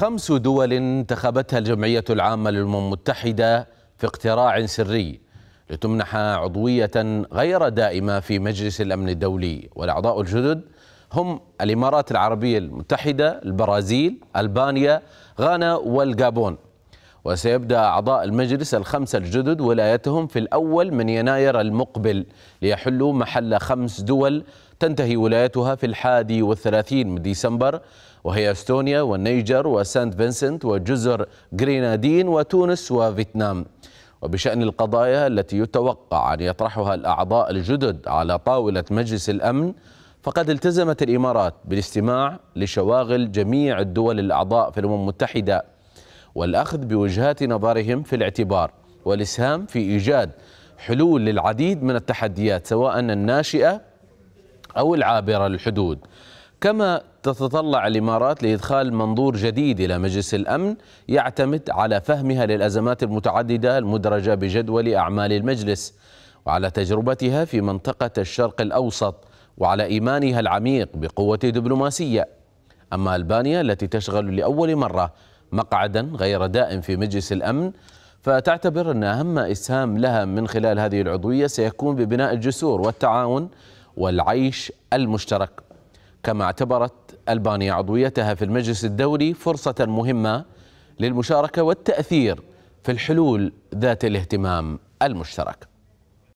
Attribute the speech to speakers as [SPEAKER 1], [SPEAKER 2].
[SPEAKER 1] خمس دول انتخبتها الجمعية العامة للأمم المتحدة في اقتراع سري لتمنح عضوية غير دائمة في مجلس الأمن الدولي والأعضاء الجدد هم الإمارات العربية المتحدة البرازيل ألبانيا غانا والجابون وسيبدأ أعضاء المجلس الخمسة الجدد ولايتهم في الأول من يناير المقبل ليحلوا محل خمس دول تنتهي ولايتها في الحادي والثلاثين من ديسمبر وهي استونيا والنيجر وسانت فينسنت وجزر غرينادين وتونس وفيتنام وبشأن القضايا التي يتوقع أن يطرحها الأعضاء الجدد على طاولة مجلس الأمن فقد التزمت الإمارات بالاستماع لشواغل جميع الدول الأعضاء في الأمم المتحدة والأخذ بوجهات نظرهم في الاعتبار والإسهام في إيجاد حلول للعديد من التحديات سواء الناشئة أو العابرة للحدود كما تتطلع الامارات لادخال منظور جديد الى مجلس الامن يعتمد على فهمها للازمات المتعدده المدرجه بجدول اعمال المجلس وعلى تجربتها في منطقه الشرق الاوسط وعلى ايمانها العميق بقوه دبلوماسيه اما البانيا التي تشغل لاول مره مقعدا غير دائم في مجلس الامن فتعتبر ان اهم اسهام لها من خلال هذه العضويه سيكون ببناء الجسور والتعاون والعيش المشترك كما اعتبرت البانيا عضويتها في المجلس الدولي فرصه مهمه للمشاركه والتاثير في الحلول ذات الاهتمام المشترك